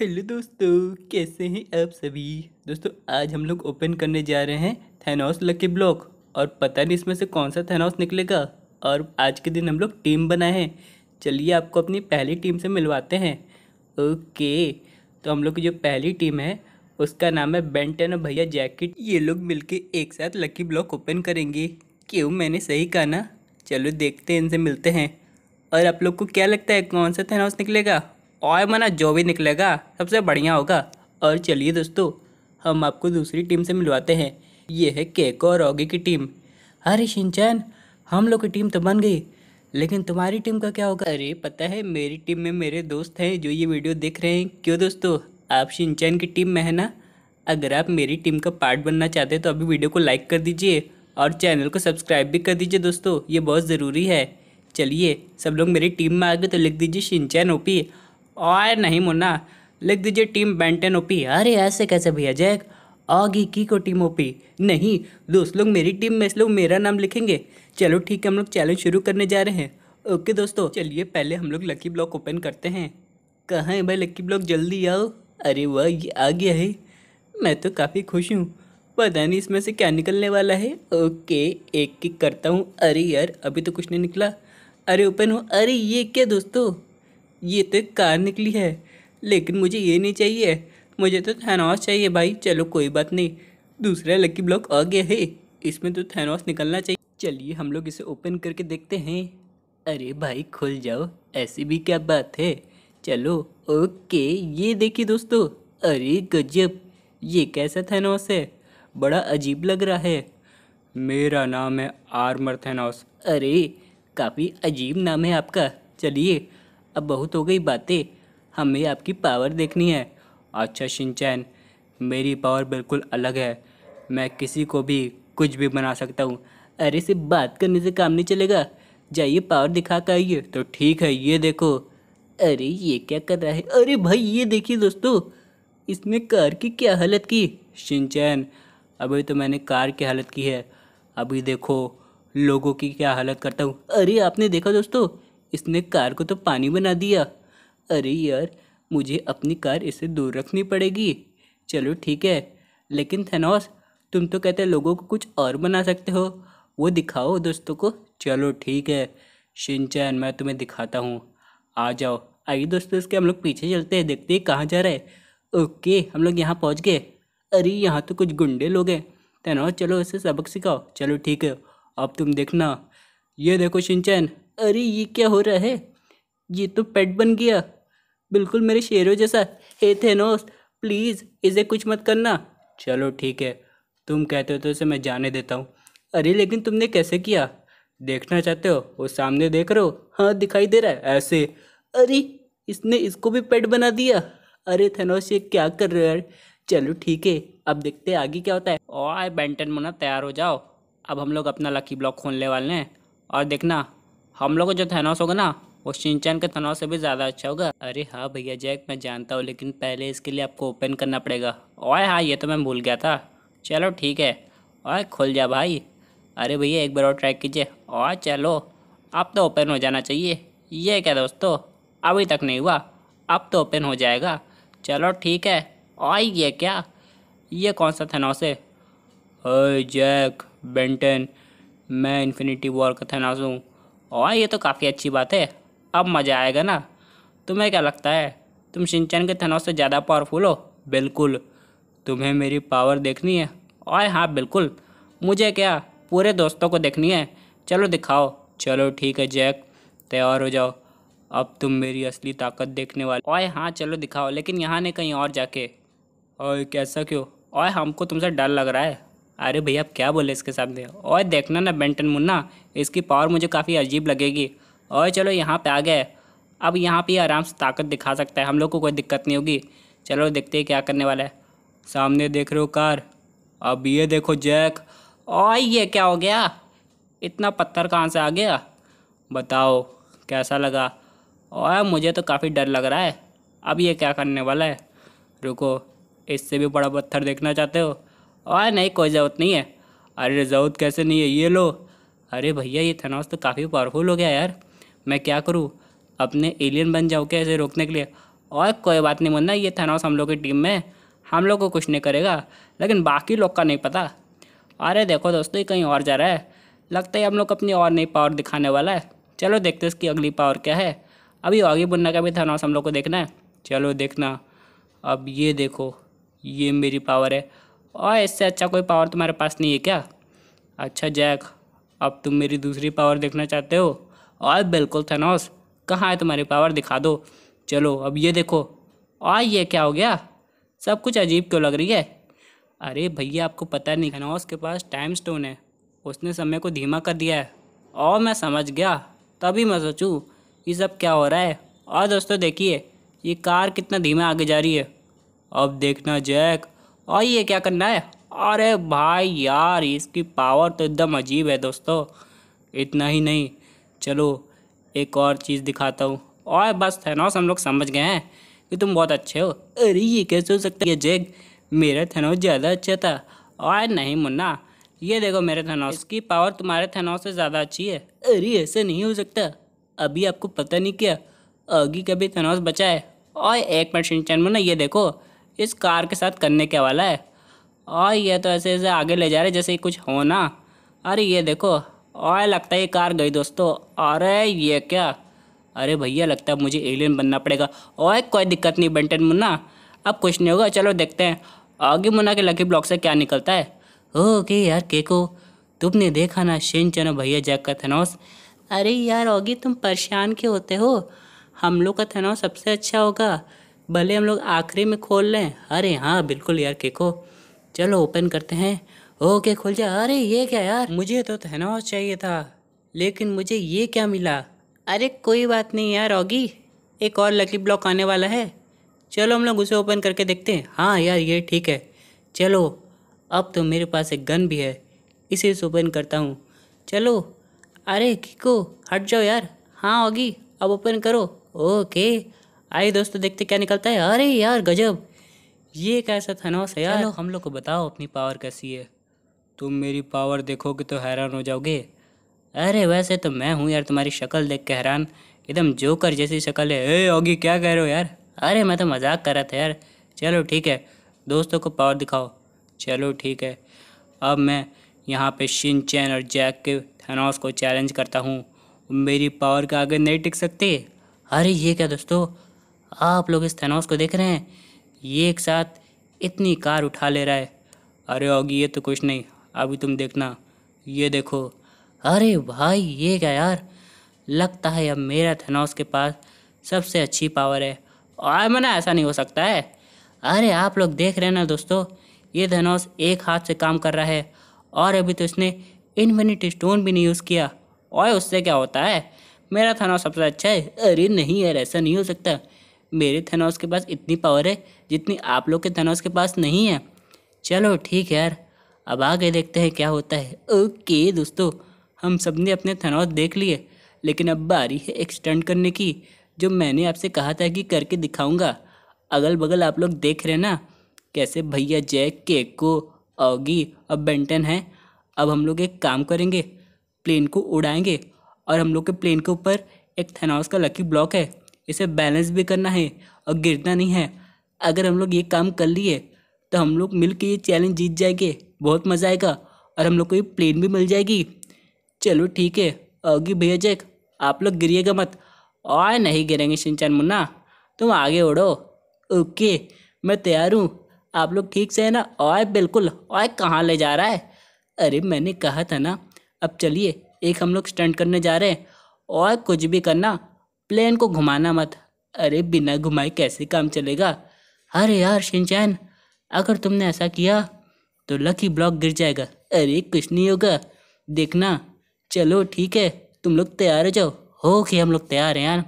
hello दोस्तों कैसे हैं आप सभी दोस्तों आज हम लोग ओपन करने जा रहे हैं थेनाउस लकी ब्लॉक और पता नहीं इसमें से कौन सा थेनाउस निकलेगा और आज के दिन हम लोग टीम बनाए हैं चलिए आपको अपनी पहली टीम से मिलवाते हैं ओके तो हम लोग की जो पहली टीम है उसका नाम है बेंटन और भैया जैकेट ये लोग मिल एक साथ लकी ब्लॉक ओपन करेंगे क्यों मैंने सही कहा ना चलो देखते हैं इनसे मिलते हैं और आप लोग को क्या लगता है कौन सा थेनाउस निकलेगा और मना जो भी निकलेगा सबसे बढ़िया होगा और चलिए दोस्तों हम आपको दूसरी टीम से मिलवाते हैं ये है केको और ऑगी की टीम अरे शिनचैन हम लोग की टीम तो बन गई लेकिन तुम्हारी टीम का क्या होगा अरे पता है मेरी टीम में मेरे दोस्त हैं जो ये वीडियो देख रहे हैं क्यों दोस्तों आप शिनचैन की टीम में है ना अगर आप मेरी टीम का पार्ट बनना चाहते हैं तो अभी वीडियो को लाइक कर दीजिए और चैनल को सब्सक्राइब भी कर दीजिए दोस्तों ये बहुत ज़रूरी है चलिए सब लोग मेरी टीम में आ गए तो लिख दीजिए शिनचैन ओपी और नहीं मुन्ना लिख दीजिए टीम बेंटेन ओपी अरे ऐसे कैसे भैया जैक आगे की को टीम ओपी नहीं दोस्त लोग मेरी टीम में लोग मेरा नाम लिखेंगे चलो ठीक है हम लोग चैलेंज शुरू करने जा रहे हैं ओके दोस्तों चलिए पहले हम लोग लकी ब्लॉक ओपन करते हैं कहाँ है भाई लकी ब्लॉक जल्दी आओ अरे वाह ये आ गया है मैं तो काफ़ी खुश हूँ पता नहीं इसमें से क्या निकलने वाला है ओके एक किक करता हूँ अरे यार अभी तो कुछ नहीं निकला अरे ओपन हो अरे ये क्या दोस्तों ये तो कार निकली है लेकिन मुझे ये नहीं चाहिए मुझे तो थैनॉस चाहिए भाई चलो कोई बात नहीं दूसरा लकी ब्लॉक आ गया है इसमें तो थैनॉस निकलना चाहिए चलिए हम लोग इसे ओपन करके देखते हैं अरे भाई खुल जाओ ऐसी भी क्या बात है चलो ओके ये देखिए दोस्तों अरे गजब ये कैसा थैनॉस है बड़ा अजीब लग रहा है मेरा नाम है आर्मर थैनॉस अरे काफ़ी अजीब नाम है आपका चलिए अब बहुत हो गई बातें हमें आपकी पावर देखनी है अच्छा शिनचैन मेरी पावर बिल्कुल अलग है मैं किसी को भी कुछ भी बना सकता हूँ अरे सिर्फ बात करने से काम नहीं चलेगा जाइए पावर दिखा कर आइए तो ठीक है ये देखो अरे ये क्या कर रहा है अरे भाई ये देखिए दोस्तों इसने कार की क्या हालत की शिनचैन अभी तो मैंने कार की हालत की है अभी देखो लोगों की क्या हालत करता हूँ अरे आपने देखा दोस्तों इसने कार को तो पानी बना दिया अरे यार मुझे अपनी कार इससे दूर रखनी पड़ेगी चलो ठीक है लेकिन थेनोस तुम तो कहते लोगों को कुछ और बना सकते हो वो दिखाओ दोस्तों को चलो ठीक है शिनचैन मैं तुम्हें दिखाता हूँ आ जाओ आइए दोस्तों इसके हम लोग पीछे चलते हैं देखते हैं कहाँ जा रहे हैं ओके हम लोग यहाँ पहुँच गए अरे यहाँ तो कुछ गुंडे लोग हैं तेनो चलो इसे सबक सिखाओ चलो ठीक है अब तुम देखना ये देखो शिनचैन अरे ये क्या हो रहा है ये तो पेट बन गया बिल्कुल मेरे शेरों जैसा हे थेनोस प्लीज़ इसे कुछ मत करना चलो ठीक है तुम कहते हो तो इसे मैं जाने देता हूँ अरे लेकिन तुमने कैसे किया देखना चाहते हो वो सामने देख रहे हो हाँ दिखाई दे रहा है ऐसे अरे इसने इसको भी पेट बना दिया अरे थेनोस ये क्या कर रहे हो यार चलो ठीक है अब देखते हैं आगे क्या होता है ओ आए बैंटन मुना तैयार हो जाओ अब हम लोग अपना लकी ब्लॉक खोलने वाले हैं और देखना हम लोग का जो थेनोस होगा ना वो सिंचन के थनौर से भी ज़्यादा अच्छा होगा अरे हाँ भैया जैक मैं जानता हूँ लेकिन पहले इसके लिए आपको ओपन करना पड़ेगा ओए हाँ ये तो मैं भूल गया था चलो ठीक है ओए खुल जा भाई अरे भैया एक बार और ट्राई कीजिए और चलो अब तो ओपन हो जाना चाहिए ये क्या दोस्तों अभी तक नहीं हुआ अब तो ओपन हो जाएगा चलो ठीक है ओए ये क्या ये कौन सा थनौस है जैक बेंटन मैं इन्फिनिटी वॉर का थेनास हूँ और ये तो काफ़ी अच्छी बात है अब मज़ा आएगा ना तुम्हें क्या लगता है तुम सिंचन के तनाव से ज़्यादा पावरफुल हो बिल्कुल तुम्हें मेरी पावर देखनी है और हाँ बिल्कुल मुझे क्या पूरे दोस्तों को देखनी है चलो दिखाओ चलो ठीक है जैक तैयार हो जाओ अब तुम मेरी असली ताकत देखने वाले ओए हाँ चलो दिखाओ लेकिन यहाँ नहीं कहीं और जाके और कैसा क्यों ओए हमको तुमसे डर लग रहा है अरे भैया आप क्या बोले इसके सामने और देखना ना बेंटन मुन्ना इसकी पावर मुझे काफ़ी अजीब लगेगी और चलो यहाँ पे आ गए अब यहाँ पे आराम से ताकत दिखा सकता है हम लोग को कोई दिक्कत नहीं होगी चलो देखते हैं क्या करने वाला है सामने देख रहे हो कार अब ये देखो जैक और ये क्या हो गया इतना पत्थर कहाँ से आ गया बताओ कैसा लगा और मुझे तो काफ़ी डर लग रहा है अब ये क्या करने वाला है रुको इससे भी बड़ा पत्थर देखना चाहते हो और नहीं कोई ज़रूरत नहीं है अरे ज़रूरत कैसे नहीं है ये लो अरे भैया ये थनौस तो काफ़ी पावरफुल हो गया यार मैं क्या करूँ अपने एलियन बन जाओ क्या इसे रोकने के लिए और कोई बात नहीं मुन्ना ये थनौस हम लोग की टीम में हम लोग को कुछ नहीं करेगा लेकिन बाकी लोग का नहीं पता अरे देखो दोस्तों ये कहीं और जा रहा है लगता है हम लोग अपनी और नई पावर दिखाने वाला है चलो देखते हैं इसकी अगली पावर क्या है अभी आगे बुनना का भी थनौस हम लोग को देखना है चलो देखना अब ये देखो ये मेरी पावर है और इससे अच्छा कोई पावर तुम्हारे पास नहीं है क्या अच्छा जैक अब तुम मेरी दूसरी पावर देखना चाहते हो और बिल्कुल थेनोस कहाँ है तुम्हारी पावर दिखा दो चलो अब ये देखो और ये क्या हो गया सब कुछ अजीब क्यों लग रही है अरे भैया आपको पता नहीं थनोस के पास टाइम स्टोन है उसने समय को धीमा कर दिया है और मैं समझ गया तभी मैं सोचूँ ये सब क्या हो रहा है और दोस्तों देखिए ये कार कितना धीमा आगे जा रही है अब देखना जैक और ये क्या करना है अरे भाई यार इसकी पावर तो एकदम अजीब है दोस्तों इतना ही नहीं चलो एक और चीज़ दिखाता हूँ और बस थेनोस हम लोग समझ गए हैं कि तुम बहुत अच्छे हो अरे ये कैसे हो सकता है जेग मेरा थेनोस ज़्यादा अच्छा था और नहीं मुन्ना ये देखो मेरे थेनोस की पावर तुम्हारे थेनोस से ज़्यादा अच्छी है अरे ऐसे नहीं हो सकता अभी आपको पता नहीं क्या आगे कभी थेनोस बचा है और एक मिनट सिंचन मुन्ना ये देखो इस कार के साथ करने के वाला है और ये तो ऐसे ऐसे आगे ले जा रहे जैसे कुछ हो ना अरे ये देखो और लगता है ये कार गई दोस्तों अरे ये क्या अरे भैया लगता है मुझे एलियन बनना पड़ेगा और कोई दिक्कत नहीं बंटन मुन्ना अब कुछ नहीं होगा चलो देखते हैं आगे मुन्ना के लकी ब्लॉक से क्या निकलता है ओके यार केको तुमने देखा ना शिन चनो भैया जैक का थनौस अरे यार ओगी तुम परेशान क्यों होते हो हम लोग का थनौस सबसे अच्छा होगा भले हम लोग आखिरी में खोल लें अरे हाँ बिल्कुल यार केको चलो ओपन करते हैं ओके खुल जा अरे ये क्या यार मुझे तो थैनोस चाहिए था लेकिन मुझे ये क्या मिला अरे कोई बात नहीं यार ऑगी एक और लकी ब्लॉक आने वाला है चलो हम लोग उसे ओपन करके देखते हैं हाँ यार ये ठीक है चलो अब तो मेरे पास एक गन भी है इसे ओपन करता हूँ चलो अरे किको हट जाओ यार हाँ ऑगी अब ओपन करो ओके आइए दोस्तों तो देखते क्या निकलता है अरे यार गजब ये कैसा थनोस है यार हम लोग को बताओ अपनी पावर कैसी है तुम मेरी पावर देखोगे तो हैरान हो जाओगे अरे वैसे तो मैं हूँ यार तुम्हारी शक्ल देख के हैरान एकदम जोकर जैसी शक्ल है अरे ओगी क्या कह रहे हो यार अरे मैं तो मजाक कर रहा था यार चलो ठीक है दोस्तों को पावर दिखाओ चलो ठीक है अब मैं यहाँ पे शिन चैन और जैक के थनौस को चैलेंज करता हूँ मेरी पावर के आगे नहीं टिक सकती अरे ये क्या दोस्तों आप लोग इस थेनोस को देख रहे हैं ये एक साथ इतनी कार उठा ले रहा है अरे ओगी ये तो कुछ नहीं अभी तुम देखना ये देखो अरे भाई ये क्या यार लगता है अब मेरा थेनोस के पास सबसे अच्छी पावर है और मना ऐसा नहीं हो सकता है अरे आप लोग देख रहे हैं ना दोस्तों ये धनौस एक हाथ से काम कर रहा है और अभी तो इसने इन्फिनिट स्टोन भी नहीं यूज़ किया और उससे क्या होता है मेरा थनौस सबसे अच्छा है अरे नहीं यार ऐसा नहीं हो सकता मेरे थेनोस के पास इतनी पावर है जितनी आप लोग के थेनोस के पास नहीं है चलो ठीक है यार अब आगे देखते हैं क्या होता है ओके दोस्तों हम सब ने अपने थेनोस देख लिए लेकिन अब बारी है एक्सटेंड करने की जो मैंने आपसे कहा था कि करके दिखाऊंगा अगल बगल आप लोग देख रहे हैं ना कैसे भैया जैक केको ऑगी और बेंटन हैं अब हम लोग एक काम करेंगे प्लेन को उड़ाएंगे और हम लोग के प्लेन के ऊपर एक थेनोस का लकी ब्लॉक है इसे बैलेंस भी करना है और गिरना नहीं है अगर हम लोग ये काम कर लिए तो हम लोग मिल ये चैलेंज जीत जाएंगे बहुत मज़ा आएगा और हम लोग को ये प्लेन भी मिल जाएगी चलो ठीक है अगे भैया जैक आप लोग गिरिएगा मत और नहीं गिरेंगे सिंचन मुन्ना तुम आगे उड़ो ओके मैं तैयार हूँ आप लोग ठीक से है ना और बिल्कुल और कहाँ ले जा रहा है अरे मैंने कहा था ना अब चलिए एक हम लोग स्टंट करने जा रहे हैं और कुछ भी करना प्लेन को घुमाना मत अरे बिना घुमाए कैसे काम चलेगा अरे यार शिनचैन अगर तुमने ऐसा किया तो लकी ब्लॉक गिर जाएगा अरे कुछ नहीं होगा देखना चलो ठीक है तुम लोग तैयार हो जाओ हो कि हम लोग तैयार हैं यार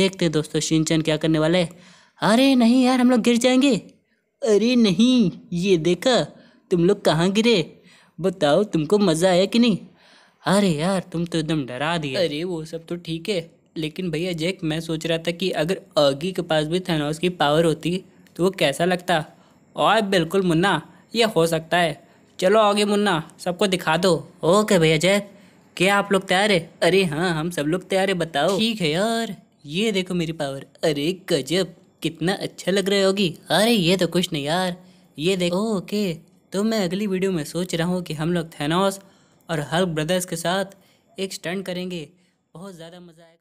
देखते दोस्तों शिनचैन क्या करने वाले अरे नहीं यार हम लोग गिर जाएंगे अरे नहीं ये देखा तुम लोग कहाँ गिरे बताओ तुमको मज़ा आया कि नहीं अरे यार तुम तो एकदम डरा दिए अरे वो सब तो ठीक है लेकिन भैया जैक मैं सोच रहा था कि अगर अगी के पास भी थेनोस की पावर होती तो वो कैसा लगता और बिल्कुल मुन्ना ये हो सकता है चलो आगे मुन्ना सबको दिखा दो ओके भैया जैक क्या आप लोग तैयार है अरे हाँ हम सब लोग तैयार है बताओ ठीक है यार ये देखो मेरी पावर अरे गजब कितना अच्छा लग रहा होगी अरे ये तो कुछ नहीं यार ये देखो ओके तो मैं अगली वीडियो में सोच रहा हूँ कि हम लोग थेनोस और हल्क ब्रदर्स के साथ एक स्टंट करेंगे बहुत ज़्यादा मज़ा आएगा